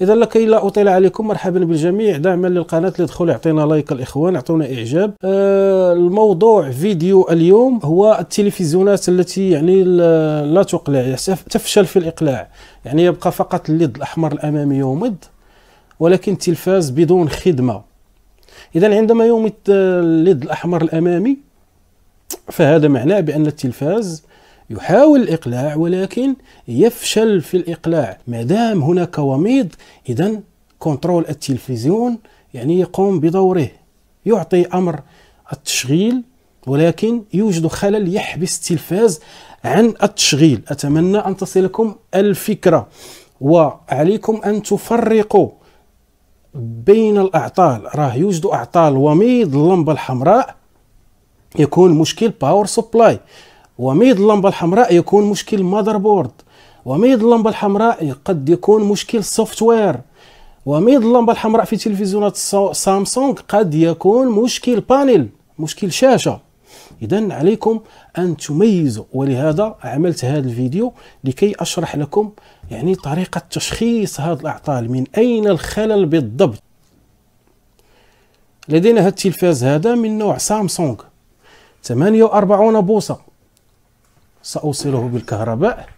اذا لكي لا اطيل عليكم مرحبا بالجميع دعما للقناه اللي دخل يعطينا لايك الاخوان اعطونا اعجاب آه الموضوع فيديو اليوم هو التلفزيونات التي يعني لا تقلع يعني تفشل في الاقلاع يعني يبقى فقط الليد الاحمر الامامي يومض ولكن التلفاز بدون خدمه اذا عندما يومض الليد آه، الاحمر الامامي فهذا معناه بان التلفاز يحاول الإقلاع ولكن يفشل في الإقلاع ما دام هناك وميض إذا كنترول التلفزيون يعني يقوم بدوره يعطي أمر التشغيل ولكن يوجد خلل يحبس التلفاز عن التشغيل أتمنى أن تصلكم الفكرة وعليكم أن تفرقوا بين الأعطال راه يوجد أعطال وميض اللمبة الحمراء يكون مشكل باور سبلاي وميض اللمبة الحمراء يكون مشكل ماذر بورد اللمبة الحمراء قد يكون مشكل سوفت وير وميض اللمبة الحمراء في تلفزيونات سامسونج قد يكون مشكل بانيل مشكل شاشة إذا عليكم أن تميزوا ولهذا عملت هذا الفيديو لكي أشرح لكم يعني طريقة تشخيص هذه الأعطال من أين الخلل بالضبط لدينا هذا التلفاز هذا من نوع سامسونج 48 بوصة سأوصله بالكهرباء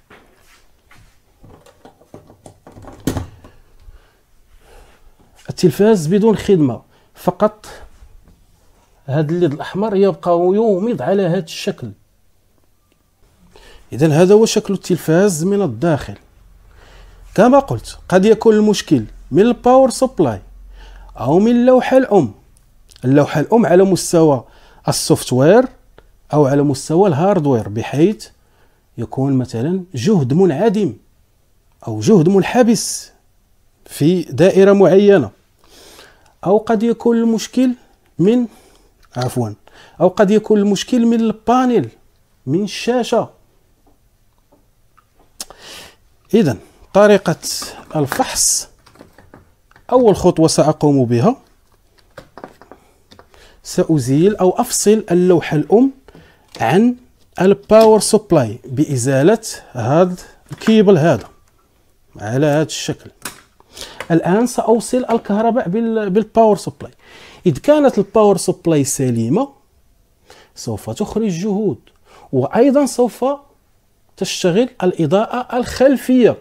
التلفاز بدون خدمة فقط هذا الليد الأحمر يبقى يومض على هذا الشكل إذا هذا هو شكل التلفاز من الداخل كما قلت قد يكون المشكل من الباور سبلاي أو من اللوحة الأم اللوحة الأم على مستوى السوفتوير أو على مستوى الهاردوير بحيث يكون مثلا جهد منعدم أو جهد منحبس في دائرة معينة أو قد يكون المشكل من عفوا أو قد يكون المشكل من البانيل من الشاشة إذا طريقة الفحص أول خطوة سأقوم بها سأزيل أو أفصل اللوحة الأم عن الباور سبلاي بازاله هذا الكيبل هذا على هذا الشكل الان ساوصل الكهرباء بالباور سبلاي اذا كانت الباور سبلاي سليمه سوف تخرج جهود وايضا سوف تشتغل الاضاءه الخلفيه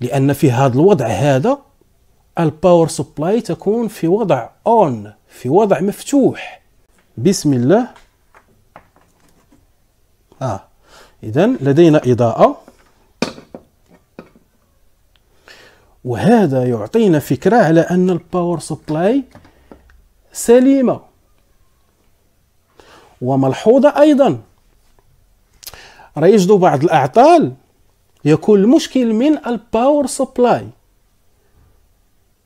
لان في هذا الوضع هذا الباور سبلاي تكون في وضع اون في وضع مفتوح بسم الله آه إذا لدينا إضاءة وهذا يعطينا فكرة على أن الباور سبلاي سليمة وملحوظة أيضا راه يجدوا بعض الأعطال يكون المشكل من الباور سبلاي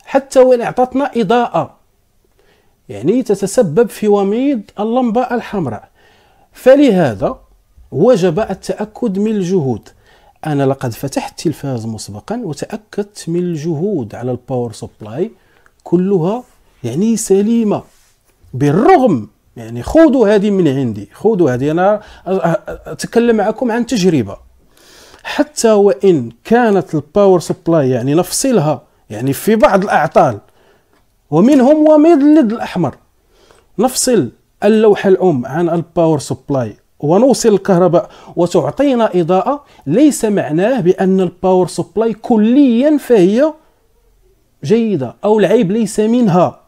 حتى وإن أعطتنا إضاءة يعني تتسبب في وميض اللمبة الحمراء فلهذا وجب التأكد من الجهود أنا لقد فتحت التلفاز مسبقا وتأكدت من الجهود على الباور سبلاي كلها يعني سليمة بالرغم يعني خذوا هذه من عندي خذوا هذه أنا أتكلم معكم عن تجربة حتى وإن كانت الباور سبلاي يعني نفصلها يعني في بعض الأعطال ومنهم ومض الأحمر نفصل اللوحة الأم عن الباور سبلاي ونوصل الكهرباء وتعطينا إضاءة ليس معناه بأن الباور سبلاي كليا فهي جيدة أو العيب ليس منها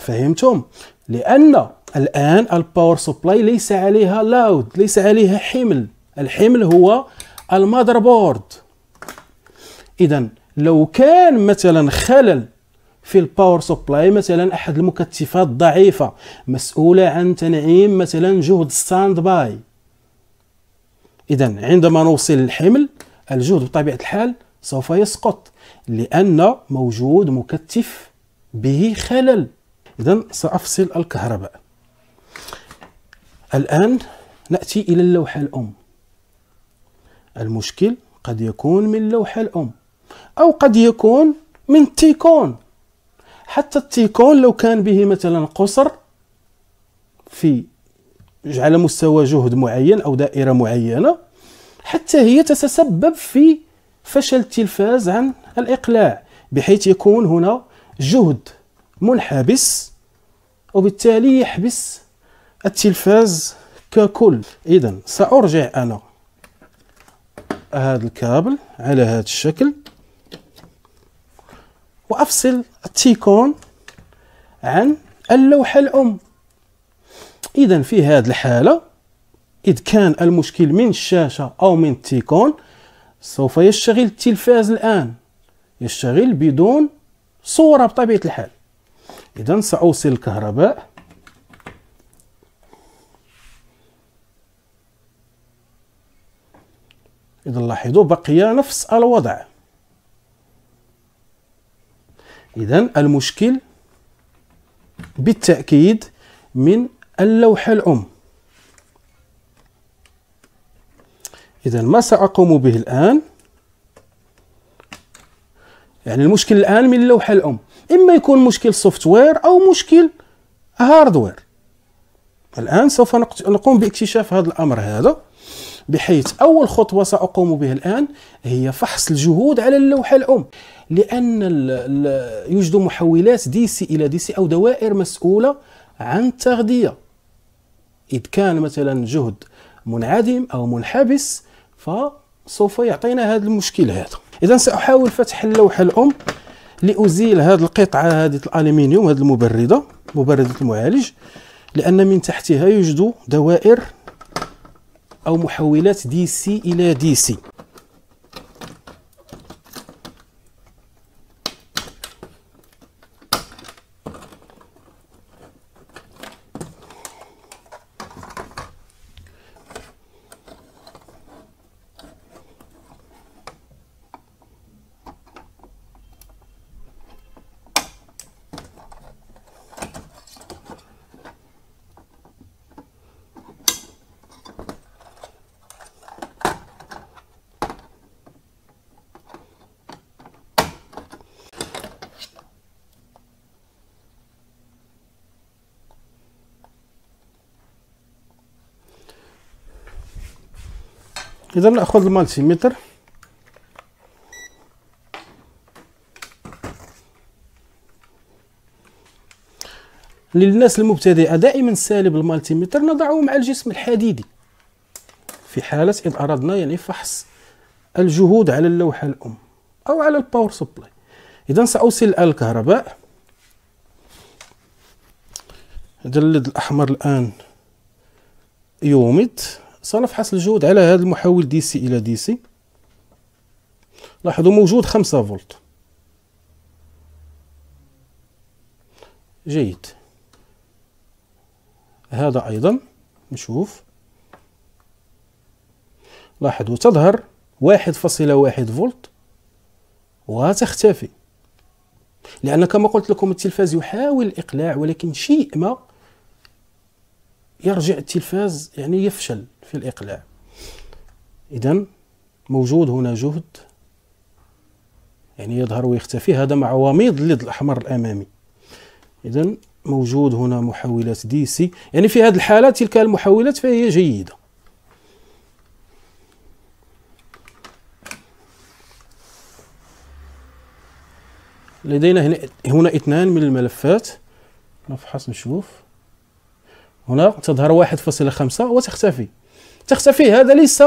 فهمتم؟ لأن الآن الباور سبلاي ليس عليها لاود ليس عليها حمل الحمل هو المادر بورد إذا لو كان مثلا خلل في الباور سبلاي مثلا احد المكثفات ضعيفه مسؤوله عن تنعيم مثلا جهد ستاند باي اذا عندما نوصل الحمل الجهد بطبيعه الحال سوف يسقط لان موجود مكثف به خلل اذا سافصل الكهرباء الان ناتي الى اللوحه الام المشكل قد يكون من اللوحه الام او قد يكون من تيكون حتى التيكون لو كان به مثلا قصر في على مستوى جهد معين أو دائرة معينة حتى هي تتسبب في فشل التلفاز عن الإقلاع بحيث يكون هنا جهد منحبس وبالتالي يحبس التلفاز ككل إذا سأرجع أنا هذا الكابل على هذا الشكل وأفصل التيكون عن اللوحة الأم إذا في هذه الحالة إذ كان المشكل من الشاشة أو من التيكون سوف يشتغل التلفاز الآن يشتغل بدون صورة بطبيعة الحال إذا سأوصل الكهرباء إذا لاحظوا بقي نفس الوضع إذا المشكل بالتأكيد من اللوحة الأم إذا ما سأقوم به الآن يعني المشكل الآن من اللوحة الأم إما يكون مشكل سوفتوير أو مشكل هاردوير الآن سوف نقوم باكتشاف هذا الأمر هذا بحيث أول خطوة سأقوم بها الآن هي فحص الجهود على اللوحة الأم لأن يوجد محولات دي سي إلى دي سي أو دوائر مسؤولة عن التغذية إذ كان مثلا جهد منعدم أو منحبس فسوف يعطينا هذا المشكل هذا إذا سأحاول فتح اللوحة الأم لأزيل هذه القطعة هذه الألمنيوم هذه المبردة مبردة المعالج لأن من تحتها يوجد دوائر أو محولات دي سي إلى دي سي اذا ناخذ المالتيمتر للناس المبتدئه دائما سالب المالتيمتر نضعه مع الجسم الحديدي في حاله اذا اردنا يعني فحص الجهود على اللوحه الام او على الباور سبلاي اذا ساوصل الكهرباء هذا الليد الاحمر الان يومد سنفحص الجهد على هذا المحول دي سي الى دي سي لاحظوا موجود 5 فولت جيد هذا ايضا نشوف لاحظوا تظهر واحد فاصلة واحد فولت وتختفي لأن كما قلت لكم التلفاز يحاول الإقلاع ولكن شيء ما يرجع التلفاز يعني يفشل في الإقلاع إذا موجود هنا جهد يعني يظهر ويختفي هذا مع وميض الليد الأحمر الأمامي إذا موجود هنا محاولات دي سي يعني في هذه الحالة تلك المحاولات فهي جيدة لدينا هنا اثنان من الملفات نفحص نشوف هنا تظهر 1.5 وتختفي تختفي هذا ليس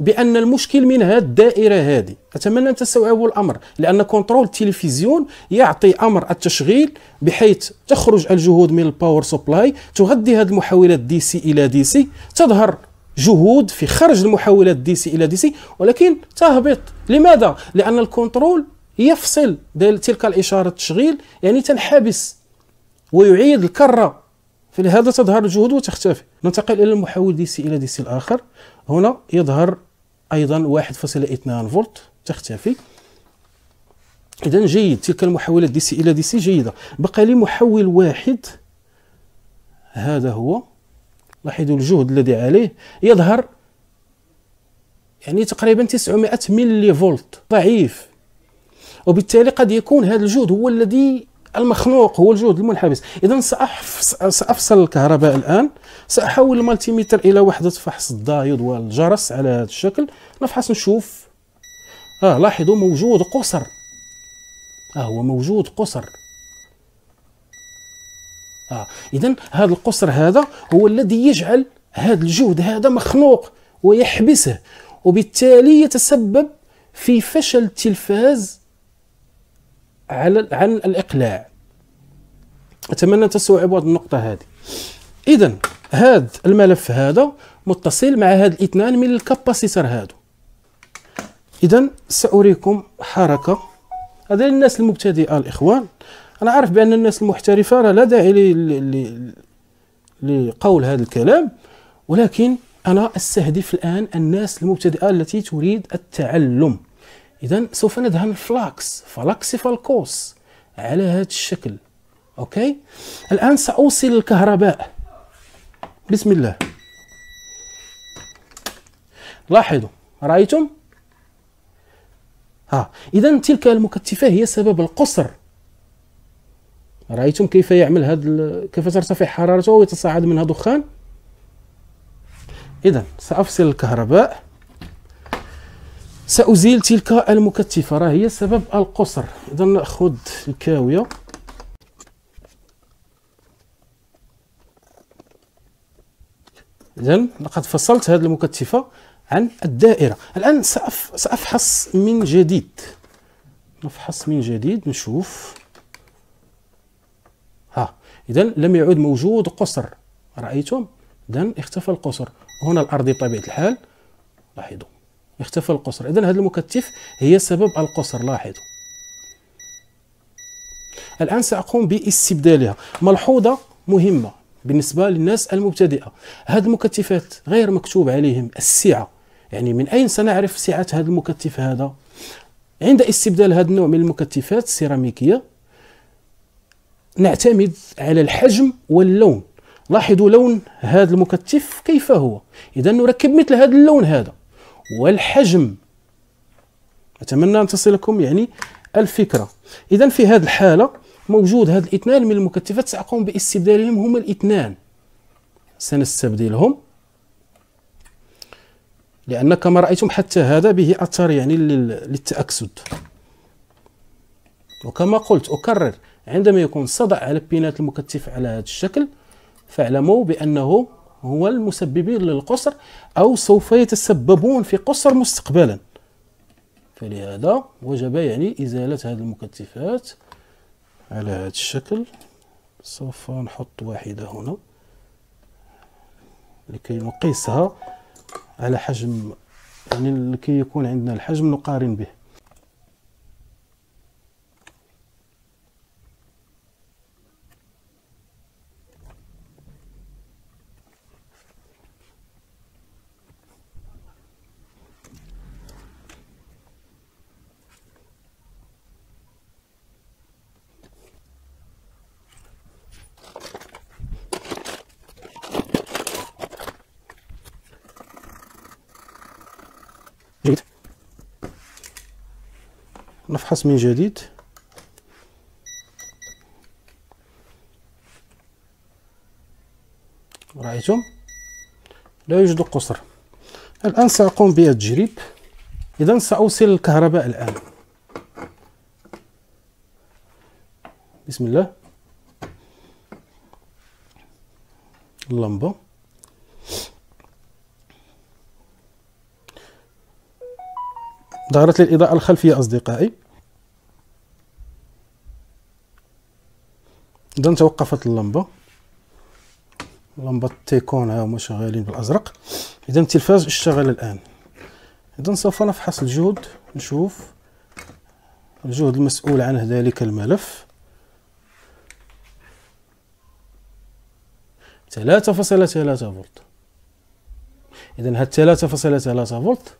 بان المشكل من هذه الدائره هذه اتمنى ان تستوعبوا الامر لان كنترول التلفزيون يعطي امر التشغيل بحيث تخرج الجهود من الباور سبلاي تغذي هذه المحاولات دي سي الى دي سي تظهر جهود في خرج المحاولات دي سي الى دي سي ولكن تهبط لماذا لان الكنترول يفصل تلك الاشاره التشغيل يعني تنحبس ويعيد الكره فلهذا تظهر الجهود وتختفي ننتقل الى المحول دي سي الى دي سي الاخر هنا يظهر ايضا 1.2 فولت تختفي اذا جيد تلك المحولات دي سي الى دي سي جيده بقى لي محول واحد هذا هو لاحظوا الجهد الذي عليه يظهر يعني تقريبا 900 ملي فولت ضعيف وبالتالي قد يكون هذا الجهد هو الذي المخنوق هو الجهد المنحبس اذا سافصل الكهرباء الان ساحول المالتيميتر الى وحده فحص الدايود والجرس على هذا الشكل نفحص نشوف اه لاحظوا موجود قصر اه هو موجود قصر اه اذا هذا القصر هذا هو الذي يجعل هذا الجهد هذا مخنوق ويحبسه وبالتالي يتسبب في فشل التلفاز على عن الاقلاع اتمنى ان تستوعبوا هذه النقطه هذه اذا هذا الملف هذا متصل مع هذا الاثنان من الكاباسيتر هادو اذا ساريكم حركه هذا للناس المبتدئه الاخوان انا عارف بان الناس المحترفه راه لا داعي لقول هذا الكلام ولكن انا استهدف الان الناس المبتدئه التي تريد التعلم اذا سوف ندهن الفلاكس فالكوس على هذا الشكل اوكي الان ساوصل الكهرباء بسم الله لاحظوا رايتم ها اذا تلك المكتفه هي سبب القصر رايتم كيف يعمل هذا كيف ترتفع حرارته ويتصاعد منها دخان اذا سافصل الكهرباء سأزيل تلك المكتفة راه هي سبب القصر إذا نأخذ الكاوية إذا لقد فصلت هذه المكتفة عن الدائرة الآن سأف... سأفحص من جديد نفحص من جديد نشوف ها إذا لم يعد موجود قصر رأيتم إذا اختفى القصر هنا الأرض بطبيعة الحال لاحظوا يختفى القصر اذا هذا المكتف هي سبب القصر لاحظوا الان ساقوم باستبدالها ملحوظه مهمه بالنسبه للناس المبتدئه هذه المكتفات غير مكتوب عليهم السعه يعني من اين سنعرف سعه هذا المكتف هذا عند استبدال هذا النوع من المكتفات السيراميكيه نعتمد على الحجم واللون لاحظوا لون هذا المكتف كيف هو اذا نركب مثل هذا اللون هذا والحجم أتمنى أن تصلكم يعني الفكرة إذا في هذه الحالة موجود هذا الاثنان من المكتفات سأقوم باستبدالهم هما الاثنان سنستبدلهم لأن كما رأيتم حتى هذا به أثر يعني للتأكسد وكما قلت أكرر عندما يكون صدع على بينات المكتف على هذا الشكل فاعلموا بأنه هو المسببين للقصر أو سوف يتسببون في قصر مستقبلا فلهذا وجب يعني إزالة هذه المكثفات على هذا الشكل سوف نحط واحدة هنا لكي نقيسها على حجم يعني لكي يكون عندنا الحجم نقارن به نفحص من جديد رأيتم لا يوجد قصر الآن سأقوم بالتجريب إذا سأوصل الكهرباء الآن بسم الله اللمبة ظهرت لي الإضاءة الخلفية أصدقائي اذا توقفت اللمبه لمبه تيكون ها هما شغالين بالازرق اذا التلفاز اشتغل الان اذا سوف نفحص الجهد نشوف الجهد المسؤول عنه ذلك الملف 3.3 فولت اذا هاد 3.3 فولت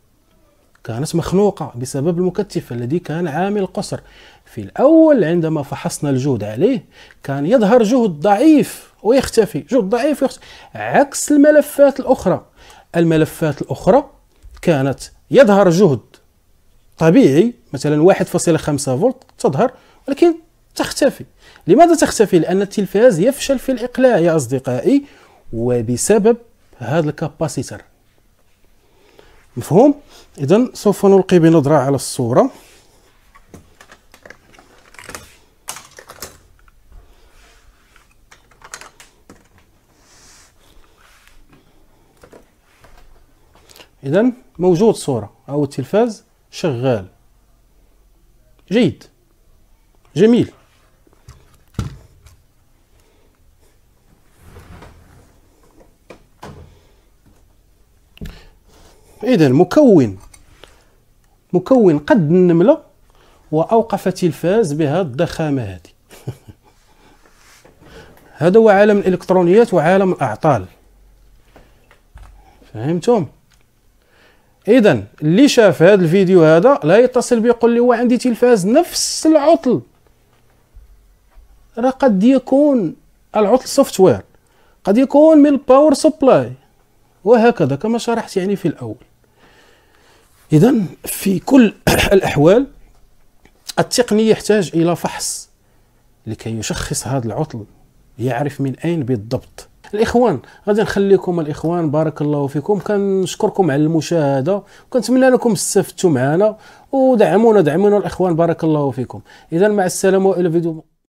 كانت مخنوقة بسبب المكتف الذي كان عامل قصر في الأول عندما فحصنا الجهد عليه كان يظهر جهد ضعيف ويختفي جهد ضعيف ويختفي عكس الملفات الأخرى الملفات الأخرى كانت يظهر جهد طبيعي مثلا 1.5 فولت تظهر ولكن تختفي لماذا تختفي لأن التلفاز يفشل في الإقلاع يا أصدقائي وبسبب هذا الكاباسيتر مفهوم اذا سوف نلقي بنظره على الصوره اذا موجود صوره او التلفاز شغال جيد جميل إذا مكون مكون قد النملة وأوقف تلفاز بها الضخامة هذه هذا هو عالم الإلكترونيات وعالم الأعطال فهمتم اذا اللي شاف هذا الفيديو هذا لا يتصل بي يقول لي هو عندي تلفاز نفس العطل راه قد يكون العطل سوفتوير قد يكون من الباور سبلاي وهكذا كما شرحت يعني في الاول اذا في كل الاحوال التقني يحتاج الى فحص لكي يشخص هذا العطل يعرف من اين بالضبط الاخوان غادي نخليكم الاخوان بارك الله فيكم كنشكركم على المشاهده وكنتمنى انكم استفدتوا معنا ودعمونا دعمونا الاخوان بارك الله فيكم اذا مع السلامه والى فيديو